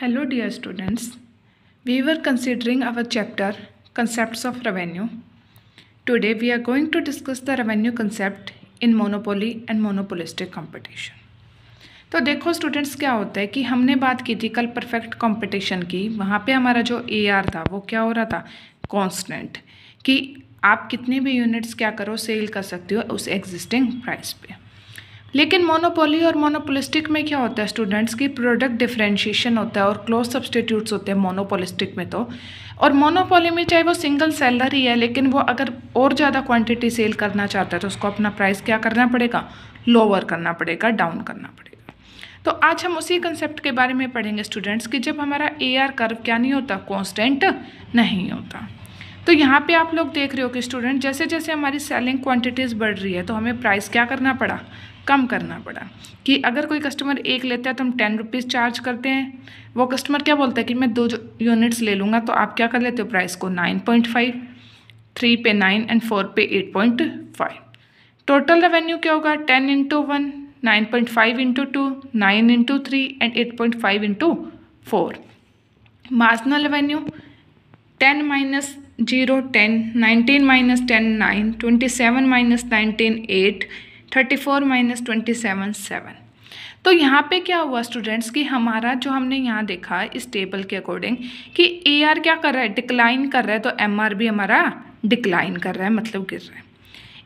hello dear students we were considering our chapter concept of revenue today we are going to discuss the revenue concept in monopoly and monopolistic competition तो देखो students क्या होता है कि हमने बात की थी कल परफेक्ट कॉम्पिटिशन की वहाँ पर हमारा जो ए आर था वो क्या हो रहा था कॉन्स्टेंट कि आप कितने भी यूनिट्स क्या करो सेल कर सकते हो उस एग्जिस्टिंग प्राइस पर लेकिन मोनोपोली और मोनोपोलिस्टिक में क्या होता है स्टूडेंट्स की प्रोडक्ट डिफ्रेंशिएशन होता है और क्लोज सब्सटीट्यूट्स होते हैं मोनोपोलिस्टिक में तो और मोनोपोली में चाहे वो सिंगल सेलर ही है लेकिन वो अगर और ज़्यादा क्वांटिटी सेल करना चाहता है तो उसको अपना प्राइस क्या करना पड़ेगा लोअर करना पड़ेगा डाउन करना पड़ेगा तो आज हम उसी कंसेप्ट के बारे में पढ़ेंगे स्टूडेंट्स कि जब हमारा ए आर कर्व क्या नहीं होता कॉन्स्टेंट नहीं होता तो यहाँ पे आप लोग देख रहे हो कि स्टूडेंट जैसे जैसे हमारी सेलिंग क्वांटिटीज़ बढ़ रही है तो हमें प्राइस क्या करना पड़ा कम करना पड़ा कि अगर कोई कस्टमर एक लेता है तो हम टेन रुपीज़ चार्ज करते हैं वो कस्टमर क्या बोलता है कि मैं दो यूनिट्स ले लूँगा तो आप क्या कर लेते हो प्राइस को नाइन पॉइंट फाइव थ्री पे नाइन एंड फोर पे eight point five total revenue क्या होगा ten into one nine point five into two nine into three and eight point five into four marginal revenue ten minus zero ten nineteen minus ten nine twenty seven minus nineteen eight thirty four minus twenty seven seven तो यहाँ पे क्या हुआ students कि हमारा जो हमने यहाँ देखा इस टेबल के अकॉर्डिंग कि ए आर क्या कर रहा है डिक्लाइन कर रहा है तो एम आर भी हमारा डिक्लाइन कर रहा है मतलब गिर रहा है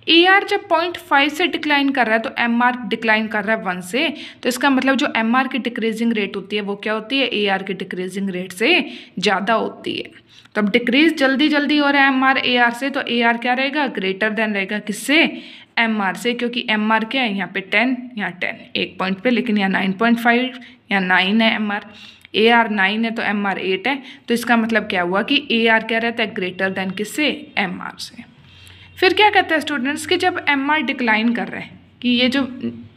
ए आर जब पॉइंट फाइव से डिक्लाइन कर रहा है तो एम आर डिक्लाइन कर रहा है वन से तो इसका मतलब जो एम आर की डिक्रीजिंग रेट होती है वो क्या होती है ए आर की डिक्रीजिंग रेट से ज़्यादा होती है तो अब डिक्रीज जल्दी जल्दी हो रहा है एम आर ए आर से तो ए आर क्या रहेगा ग्रेटर देन रहेगा किससे एम आर से क्योंकि एम आर क्या है यहाँ पे टेन या टेन एक पॉइंट पे लेकिन यहाँ नाइन पॉइंट फाइव या नाइन है M R A R nine है तो एम आर एट है तो इसका मतलब क्या हुआ कि ए आर क्या रहता है ग्रेटर देन किससे एम आर से फिर क्या कहते हैं स्टूडेंट्स कि जब एम आर डिक्लाइन कर रहे हैं कि ये जो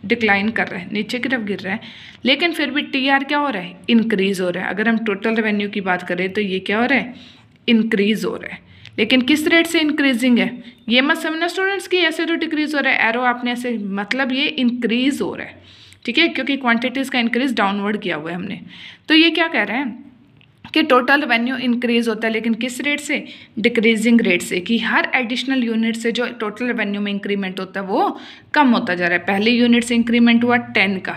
डिक्लाइन कर रहे हैं नीचे की तरफ गिर रहे हैं लेकिन फिर भी टी आर क्या हो रहा है इंक्रीज़ हो रहा है अगर हम टोटल रेवेन्यू की बात करें तो ये क्या हो रहा है इंक्रीज़ हो रहा है लेकिन किस रेट से इंक्रीजिंग है ये मत समझना स्टूडेंट्स कि ऐसे तो डिक्रीज़ हो रहा है एरो आपने ऐसे मतलब ये इंक्रीज़ हो रहा है ठीक है क्योंकि क्वांटिटीज़ का इंक्रीज़ डाउनवर्ड किया हुआ है हमने तो ये क्या कह रहे हैं कि टोटल रेवेन्यू इंक्रीज होता है लेकिन किस रेट से डिक्रीजिंग रेट से कि हर एडिशनल यूनिट से जो टोटल रेवेन्यू में इंक्रीमेंट होता है वो कम होता जा रहा है पहले यूनिट से इंक्रीमेंट हुआ टेन का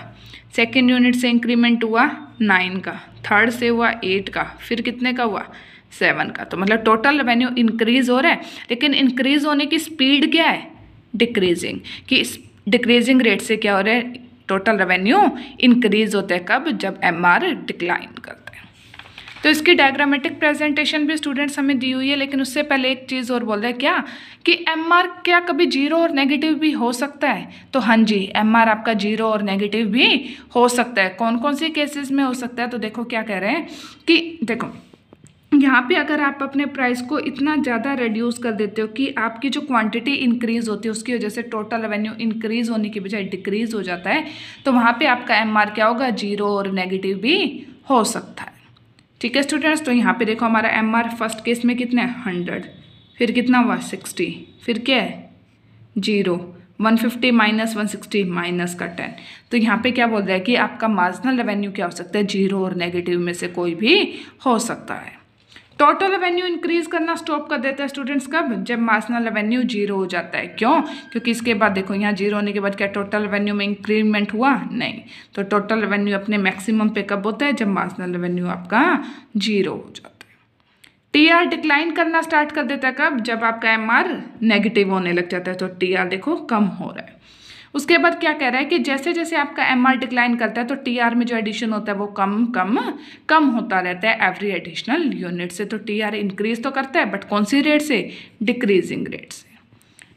सेकेंड यूनिट से इंक्रीमेंट हुआ नाइन का थर्ड से हुआ एट का फिर कितने का हुआ सेवन का तो मतलब टोटल रेवेन्यू इंक्रीज हो रहा है लेकिन इंक्रीज होने की स्पीड क्या है डिक्रीजिंग कि डिक्रीजिंग रेट से क्या हो रहा है टोटल रेवेन्यू इंक्रीज होता है कब जब एम डिक्लाइन करता है तो इसकी डायग्रामेटिक प्रेजेंटेशन भी स्टूडेंट्स हमें दी हुई है लेकिन उससे पहले एक चीज़ और बोल रहे क्या कि एम आर क्या कभी जीरो और नेगेटिव भी हो सकता है तो हाँ जी एम आर आपका जीरो और नेगेटिव भी हो सकता है कौन कौन सी केसेस में हो सकता है तो देखो क्या कह रहे हैं कि देखो यहाँ पे अगर आप अपने प्राइस को इतना ज़्यादा रिड्यूस कर देते हो कि आपकी जो क्वांटिटी इंक्रीज होती है उसकी वजह से टोटल रेवेन्यू इंक्रीज होने की बजाय डिक्रीज हो जाता है तो वहाँ पे आपका एमआर क्या होगा जीरो और नेगेटिव भी हो सकता है ठीक है स्टूडेंट्स तो यहाँ पे देखो हमारा एम आर फर्स्ट केस में कितना है हंड्रेड फिर कितना हुआ सिक्सटी फिर क्या है zero one fifty minus one sixty minus का टेन तो यहाँ पे क्या बोल रहा है कि आपका मार्जिनल रेवेन्यू क्या हो सकता है जीरो और नेगेटिव में से कोई भी हो सकता है टोटल रेवेन्यू इंक्रीज करना स्टॉप कर देता है स्टूडेंट्स कब जब मार्सनल रेवेन्यू जीरो हो जाता है क्यों क्योंकि इसके बाद देखो यहाँ जीरो होने के बाद क्या टोटल रेवेन्यू में इंक्रीमेंट हुआ नहीं तो टोटल रेवेन्यू अपने मैक्सिमम पे कब होता है जब मार्सनल रेवेन्यू आपका जीरो हो जाता है टी आर डिक्लाइन करना स्टार्ट कर देता है कब जब आपका एम आर नेगेटिव होने लग जाता है तो टी आर देखो कम हो रहा है उसके बाद क्या कह रहा है कि जैसे जैसे आपका एम आर डिक्लाइन करता है तो टी आर में जो एडिशन होता है वो कम कम कम होता रहता है एवरी एडिशनल यूनिट से तो टी आर इंक्रीज तो करता है बट कौन सी रेट से डिक्रीजिंग रेट से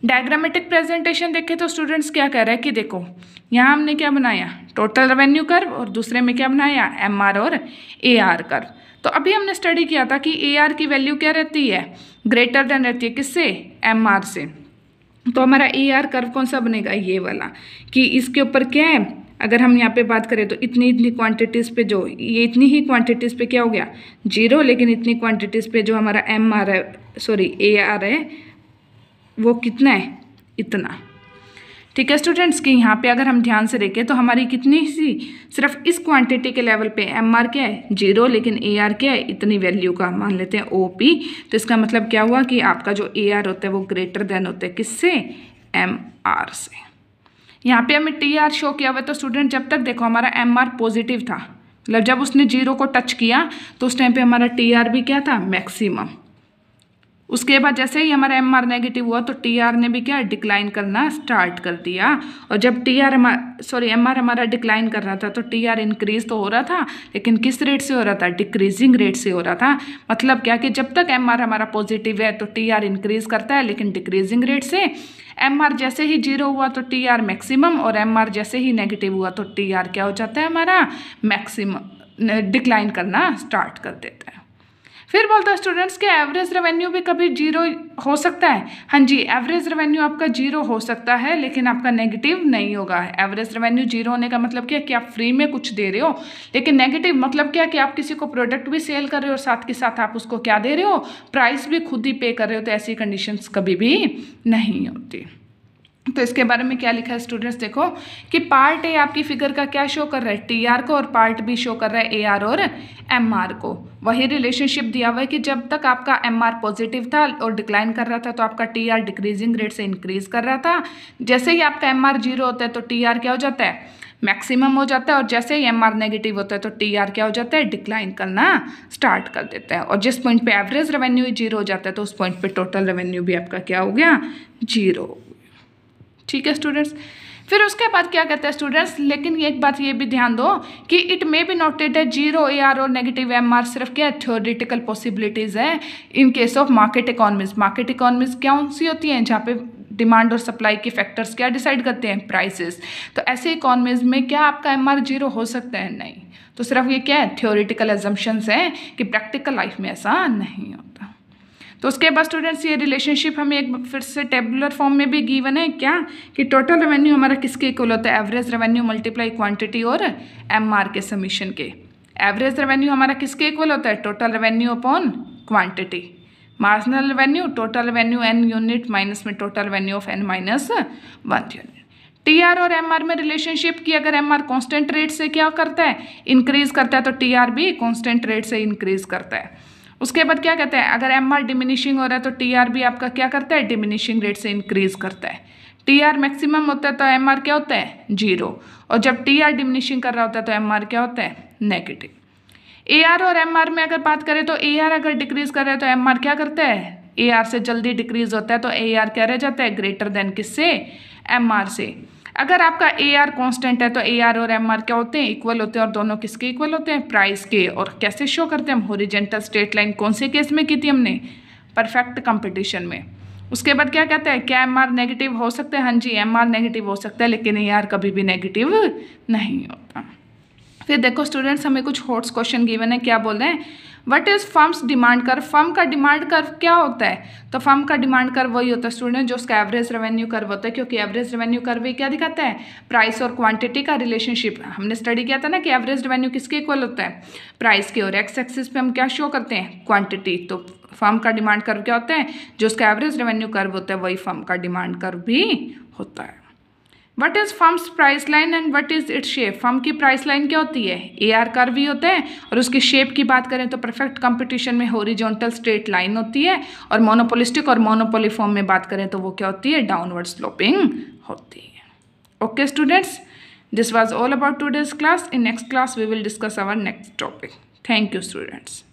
डायग्रामेटिक प्रेजेंटेशन देखें तो स्टूडेंट्स क्या कह रहे हैं कि देखो यहाँ हमने क्या बनाया टोटल रेवेन्यू कर्व और दूसरे में क्या बनाया एम आर और ए आर कर्व तो अभी हमने स्टडी किया था कि ए आर की वैल्यू क्या रहती है ग्रेटर देन रहती है किससे एम आर से तो हमारा ए आर कर्व कौन सा बनेगा ये वाला कि इसके ऊपर क्या है अगर हम यहाँ पे बात करें तो इतनी इतनी क्वांटिटीज़ पे जो ये इतनी ही क्वांटिटीज़ पे क्या हो गया जीरो लेकिन इतनी क्वांटिटीज़ पे जो हमारा एम आ रहा है सॉरी ए आ रहा है वो कितना है इतना ठीक है स्टूडेंट्स कि यहाँ पे अगर हम ध्यान से देखें तो हमारी कितनी सी सिर्फ इस क्वांटिटी के लेवल पे एम आर क्या है जीरो लेकिन ए आर क्या है इतनी वैल्यू का मान लेते हैं ओ पी तो इसका मतलब क्या हुआ कि आपका जो ए आर होता है वो ग्रेटर देन होता है किससे एम आर से यहाँ पे हमें टी आर शो किया हुआ तो स्टूडेंट जब तक देखो हमारा एम आर पॉजिटिव था मतलब जब उसने जीरो को टच किया तो उस टाइम पर हमारा टी आर भी क्या था मैक्सिमम उसके बाद जैसे ही हमारा एम आर नेगेटिव हुआ तो टी आर ने भी क्या डिक्लाइन करना स्टार्ट कर दिया और जब T R sorry M R हमारा डिक्लाइन कर रहा था तो टी आर इंक्रीज तो हो रहा था लेकिन किस रेट से हो रहा था डिक्रीजिंग रेट से हो रहा था मतलब क्या कि जब तक एम आर हमारा पॉजिटिव है तो टी आर इंक्रीज करता है लेकिन डिक्रीजिंग रेट से एम आर जैसे ही जीरो हुआ तो टी आर मैक्सिमम और एम आर जैसे ही नेगेटिव हुआ तो टी आर क्या हो जाता है हमारा मैक्सिमम डिक्लाइन करना स्टार्ट कर देता है फिर बोलता है स्टूडेंट्स के एवरेज रेवेन्यू भी कभी जीरो हो सकता है हाँ जी एवरेज रेवेन्यू आपका जीरो हो सकता है लेकिन आपका नेगेटिव नहीं होगा एवरेज रेवेन्यू जीरो होने का मतलब क्या कि आप फ्री में कुछ दे रहे हो लेकिन नेगेटिव मतलब क्या कि आप किसी को प्रोडक्ट भी सेल कर रहे हो और साथ के साथ आप उसको क्या दे रहे हो प्राइस भी खुद ही पे कर रहे हो तो ऐसी कंडीशंस कभी भी नहीं होती तो इसके बारे में क्या लिखा है स्टूडेंट्स देखो कि पार्ट ए आपकी फिगर का क्या शो कर रहा है टी आर को और पार्ट बी शो कर रहा है ए आर और एम आर को वही रिलेशनशिप दिया हुआ है कि जब तक आपका एम आर पॉजिटिव था और डिक्लाइन कर रहा था तो आपका टी आर डिक्रीजिंग रेट से इंक्रीज कर रहा था जैसे ही आपका एम आर जीरो होता है तो टी आर क्या हो जाता है मैक्सिमम हो जाता है और जैसे ही एम आर नेगेटिव होता है तो टी आर क्या हो जाता है डिक्लाइन करना स्टार्ट कर देता है और जिस पॉइंट पे एवरेज रेवेन्यू जीरो हो जाता है तो उस पॉइंट पे टोटल रेवेन्यू भी आपका क्या हो गया जीरो हो गया ठीक है स्टूडेंट्स फिर उसके बाद क्या कहते हैं स्टूडेंट्स लेकिन एक बात ये भी ध्यान दो कि इट मे बी नोटेड है जीरो ए आर और नेगेटिव एम आर सिर्फ क्या थ्योरिटिकल पॉसिबिलिटीज़ हैं in case of market economies market economies कौन सी होती हैं जहाँ पे डिमांड और सप्लाई के फैक्टर्स क्या डिसाइड करते हैं प्राइसेस तो ऐसे इकोनॉमीज में क्या आपका एम आर जीरो हो सकता है नहीं तो सिर्फ ये क्या है थ्योरिटिकल एजम्पन्स हैं कि प्रैक्टिकल लाइफ में ऐसा नहीं होता तो उसके बाद स्टूडेंट्स ये रिलेशनशिप हमें एक फिर से टेबुलर फॉर्म में भी गिवन है क्या कि टोटल रेवेन्यू हमारा किसके इक्वल होता है एवरेज रेवेन्यू मल्टीप्लाई क्वांटिटी और एम के समीशन के एवरेज रेवेन्यू हमारा किसके इक्वल होता है total revenue upon quantity marginal revenue total revenue N unit minus में total revenue of N minus one unit T R और एम आर में रिलेशनशिप की अगर एम आर कॉन्स्टेंट रेट से क्या करता है इंक्रीज करता है तो टी आर भी कॉन्स्टेंट रेट से इंक्रीज करता है उसके बाद क्या कहते हैं अगर एम आर डिमिनिशिंग हो रहा है तो टी आर भी आपका क्या करता है डिमिनिशिंग रेट से इंक्रीज करता है टी आर मैक्सिमम होता है तो एम आर क्या होता है जीरो और जब टी आर डिमिनिशिंग कर रहा होता है तो एम आर क्या होता है नेगेटिव ए आर और एम आर में अगर बात करें तो ए आर अगर डिक्रीज कर रहे हैं तो एम आर क्या करता है ए आर से जल्दी डिक्रीज होता है तो ए आर क्या रह जाता है ग्रेटर देन किससे एम आर से अगर आपका ए आर कॉन्स्टेंट है तो ए आर और एम आर क्या होते हैं इक्वल होते हैं और दोनों किसके इक्वल होते हैं प्राइस के और कैसे शो करते हैं हम होरिजेंटल स्ट्रेट लाइन कौन से केस में की थी हमने परफेक्ट कंपटीशन में उसके बाद क्या कहते हैं क्या एम आर नेगेटिव हो सकते हैं हाँ जी एम आर नेगेटिव हो सकता है लेकिन ए आर कभी भी नेगेटिव नहीं होता फिर देखो स्टूडेंट्स हमें कुछ हॉट्स क्वेश्चन गिवन है क्या बोल रहे हैं वट इज़ फर्म्स डिमांड कर फर्म का डिमांड कर्व क्या होता है तो फर्म का डिमांड कर वही होता है स्टूडेंट जो उसका एवरेज रेवेन्यू कर्व होता है क्योंकि एवरेज रेवेन्यू कर भी क्या दिखाता है प्राइस और क्वांटिटी का रिलेशनशिप हमने स्टडी किया था ना कि एवरेज रेवेन्यू किसके इक्वल होता है प्राइस के और एक्स एक्सिस पे हम क्या शो करते हैं क्वांटिटी तो फर्म का डिमांड कर्व क्या होता है जो उसका एवरेज रेवेन्यू कर्व होता है वही फर्म का डिमांड कर्व भी होता है what is firm's price line and what is its shape firm की प्राइस लाइन क्या होती है ए आर कर्व ही होते हैं और उसकी शेप की बात करें तो परफेक्ट कंपटीशन में होरिजोनटल स्ट्रेट लाइन होती है और मोनोपोलिस्टिक और मोनोपोलीफॉर्म में बात करें तो वो क्या होती है डाउनवर्ड स्लोपिंग होती है okay students this was all about today's class in next class we will discuss our next topic thank you students